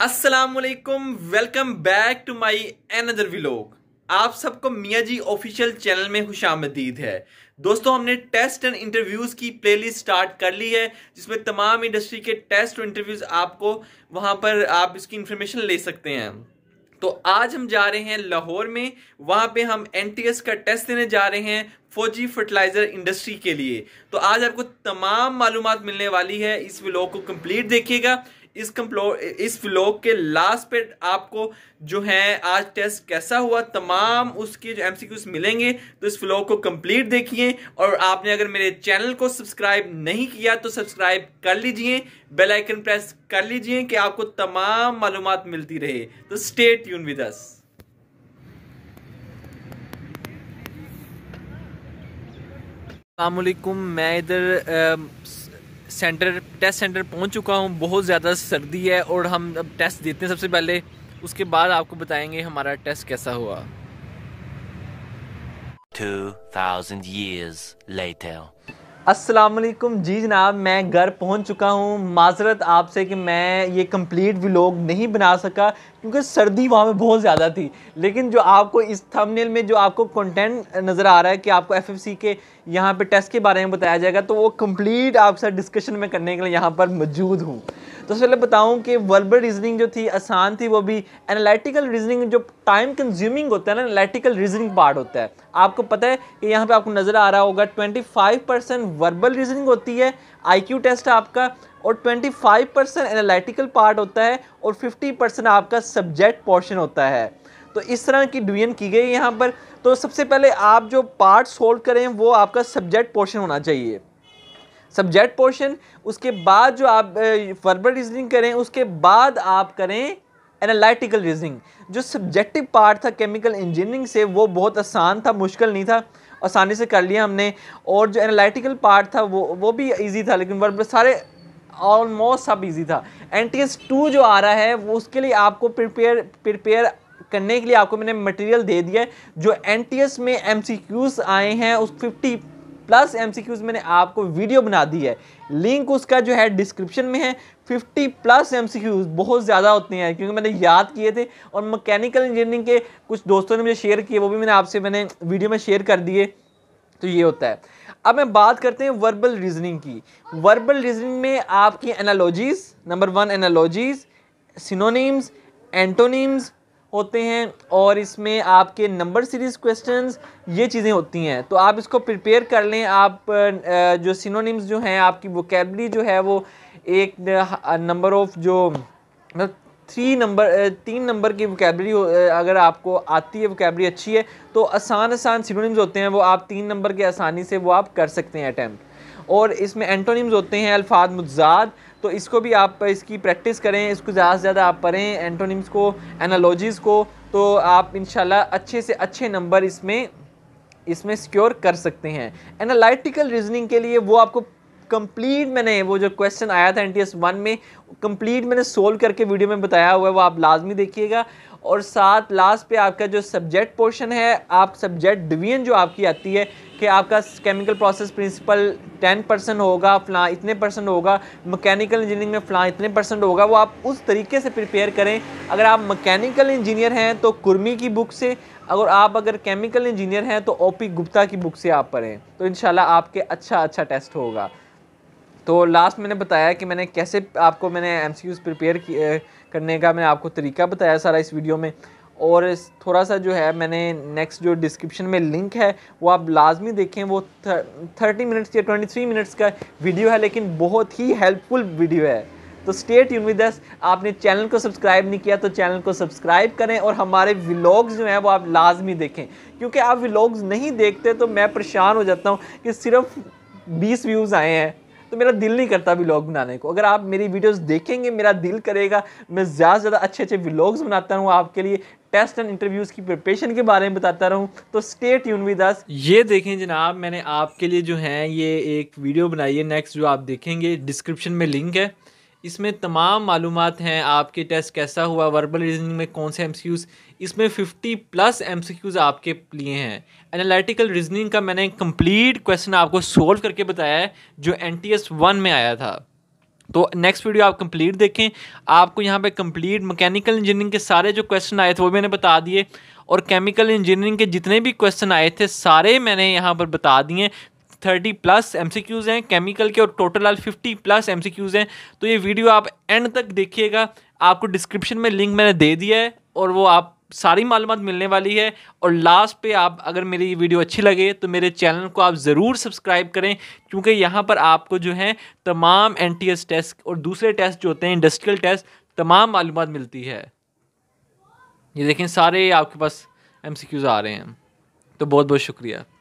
असलकम welcome back to my another vlog आप सबको मियाँ जी ऑफिशियल चैनल में खुश आमदीद है दोस्तों हमने टेस्ट एंड इंटरव्यूज़ की प्लेलिस्ट स्टार्ट कर ली है जिसमें तमाम इंडस्ट्री के टेस्ट और इंटरव्यूज़ आपको वहाँ पर आप इसकी इन्फॉर्मेशन ले सकते हैं तो आज हम जा रहे हैं लाहौर में वहाँ पे हम एन का टेस्ट देने जा रहे हैं फौजी फर्टिलाइज़र इंडस्ट्री के लिए तो आज आपको तमाम मालूम मिलने वाली है इस व्लॉग को कंप्लीट देखिएगा इस कम्प्लो इस व्लॉग के लास्ट पे आपको जो है आज टेस्ट कैसा हुआ तमाम उसके जो एमसीक्यूज मिलेंगे तो इस व्लॉग को कंप्लीट देखिए और आपने अगर मेरे चैनल को सब्सक्राइब नहीं किया तो सब्सक्राइब कर लीजिए बेल आइकन प्रेस कर लीजिए कि आपको तमाम मालूम मिलती रहे तो स्टेट यून विद अस अल्लाम मैं इधर सेंटर टेस्ट सेंटर पहुंच चुका हूं बहुत ज़्यादा सर्दी है और हम अब टेस्ट देते हैं सबसे पहले उसके बाद आपको बताएंगे हमारा टेस्ट कैसा हुआ 2000 years later असलकुम जी जनाब मैं घर पहुंच चुका हूं माजरत आपसे कि मैं ये कंप्लीट व्लॉग नहीं बना सका क्योंकि सर्दी वहाँ में बहुत ज़्यादा थी लेकिन जो आपको इस थंबनेल में जो आपको कंटेंट नज़र आ रहा है कि आपको एफएफसी के यहाँ पे टेस्ट के बारे में बताया जाएगा तो वो कंप्लीट आपसे डिस्कशन में करने के लिए यहाँ पर मौजूद हूँ तो पहले बताऊँ कि वर्बल रीजनिंग जो थी आसान थी वो भी एनालिटिकल रीजनिंग जो टाइम कंज्यूमिंग होता है ना एनालिटिकल रीजनिंग पार्ट होता है आपको पता है कि यहाँ पे आपको नज़र आ रहा होगा 25 परसेंट वर्बल रीजनिंग होती है आईक्यू टेस्ट आपका और 25 परसेंट एनालिटिकल पार्ट होता है और 50 परसेंट आपका सब्जेक्ट पोर्शन होता है तो इस तरह की डिवीजन की गई यहाँ पर तो सबसे पहले आप जो पार्ट सोल्व करें वो आपका सब्जेक्ट पोर्शन होना चाहिए सब्जेक्ट पोर्शन उसके बाद जो आप फर्बल रीजनिंग करें उसके बाद आप करें एनालिटिकल रीजनिंग जो सब्जेक्टिव पार्ट था केमिकल इंजीनियरिंग से वो बहुत आसान था मुश्किल नहीं था आसानी से कर लिया हमने और जो एनालिटिकल पार्ट था वो वो भी ईजी था लेकिन वर्बल सारे ऑलमोस्ट सब ईजी था एन टी एस टू जो आ रहा है वो उसके लिए आपको प्रिपेयर प्रिपेयर करने के लिए आपको मैंने मटेरियल दे दिया है जो एन टी एस में एम सी क्यूज़ आए हैं उस फिफ्टी प्लस एमसीक्यूज मैंने आपको वीडियो बना दी है लिंक उसका जो है डिस्क्रिप्शन में है 50 प्लस एमसीक्यूज बहुत ज़्यादा होते हैं क्योंकि मैंने याद किए थे और मैकेनिकल इंजीनियरिंग के कुछ दोस्तों ने मुझे शेयर किए वो भी मैंने आपसे मैंने वीडियो में शेयर कर दिए तो ये होता है अब मैं बात करते हैं वर्बल रीजनिंग की वर्बल रीजनिंग में आपकी analogies number one analogies synonyms antonyms होते हैं और इसमें आपके नंबर सीरीज़ क्वेश्चंस ये चीज़ें होती हैं तो आप इसको प्रिपेयर कर लें आप जो सिनोनिम्स जो हैं आपकी वोकेबली जो है वो एक नंबर ऑफ जो थ्री मतलब नंबर तीन नंबर की वोकेबली अगर आपको आती है वोकेबली अच्छी है तो आसान आसान सिनोनिम्स होते हैं वो आप तीन नंबर के आसानी से वो आप कर सकते हैं अटैम्प्ट और इसमें एंटोनिम्स होते हैं अल्फाज मुजाद तो इसको भी आप इसकी प्रैक्टिस करें इसको ज़्यादा से ज़्यादा आप पढ़ें एंटोनिम्स को एनालॉजीज़ को तो आप इन अच्छे से अच्छे नंबर इसमें इसमें सिक्योर कर सकते हैं एनालिटिकल रीजनिंग के लिए वो आपको कंप्लीट मैंने वो जो क्वेश्चन आया था एन टी एस वन में कंप्लीट मैंने सोल्व करके वीडियो में बताया हुआ है वो आप लाजमी देखिएगा और साथ लास्ट पे आपका जो सब्जेक्ट पोर्शन है आप सब्जेक्ट डिवीजन जो आपकी आती है कि आपका chemical process principle ten percent होगा फ़लाँ इतने परसेंट होगा मैकेनिकल इंजीनियरिंग में फ़लाँ इतने परसेंट होगा वो आप उस तरीके से प्रिपेयर करें अगर आप मैकेनिकल इंजीनियर हैं तो कुर्मी की बुक से अगर आप अगर केमिकल इंजीनियर हैं तो ओ पी गुप्ता की बुक से आप पढ़ें तो इन आपके अच्छा अच्छा टेस्ट होगा तो लास्ट मैंने बताया कि मैंने कैसे आपको मैंने एम सी प्रिपेयर करने का मैंने आपको तरीका बताया सारा इस वीडियो में और थोड़ा सा जो है मैंने नेक्स्ट जो डिस्क्रिप्शन में लिंक है वो आप लाजमी देखें वो थर्टी मिनट्स या ट्वेंटी थ्री मिनट्स का वीडियो है लेकिन बहुत ही हेल्पफुल वीडियो है तो स्टेट यूनिवर्स आपने चैनल को सब्सक्राइब नहीं किया तो चैनल को सब्सक्राइब करें और हमारे व्लॉग्स जो हैं वो आप लाजमी देखें क्योंकि आप व्लॉग्स नहीं देखते तो मैं परेशान हो जाता हूँ कि सिर्फ बीस व्यूज़ आए हैं तो मेरा दिल नहीं करता व्लॉग बनाने को अगर आप मेरी वीडियोस देखेंगे मेरा दिल करेगा मैं ज़्यादा से ज़्यादा अच्छे अच्छे व्लॉग्स बनाता हूँ आपके लिए टेस्ट एंड इंटरव्यूज़ की प्रिपरेशन के बारे में बताता रहूँ तो स्टेट ट्यून विद ये देखें जनाब मैंने आपके लिए जो है ये एक वीडियो बनाई है नेक्स्ट जो आप देखेंगे डिस्क्रिप्शन में लिंक है इसमें तमाम मालूम हैं आपके टेस्ट कैसा हुआ वर्बल रीजनिंग में कौन से एम इसमें फिफ्टी प्लस एम आपके लिए हैं एनालिटिकल रीजनिंग का मैंने कंप्लीट क्वेश्चन आपको सोल्व करके बताया है जो एन टी एस वन में आया था तो नेक्स्ट वीडियो आप कंप्लीट देखें आपको यहाँ पे कंप्लीट मैकेनिकल इंजीनियरिंग के सारे जो क्वेश्चन आए थे वो मैंने बता दिए और केमिकल इंजीनियरिंग के जितने भी क्वेश्चन आए थे सारे मैंने यहाँ पर बता दिए थर्टी प्लस एम हैं केमिकल के और total all fifty plus M हैं तो ये वीडियो आप एंड तक देखिएगा आपको डिस्क्रिप्शन में लिंक मैंने दे दिया है और वो आप सारी मालूम मिलने वाली है और लास्ट पे आप अगर मेरी ये वीडियो अच्छी लगे तो मेरे चैनल को आप ज़रूर सब्सक्राइब करें क्योंकि यहाँ पर आपको जो है तमाम एन टेस्ट और दूसरे टेस्ट जो होते हैं इंडस्ट्रियल टेस्ट तमाम मालूम मिलती है ये देखें सारे आपके पास एम आ रहे हैं तो बहुत बहुत शुक्रिया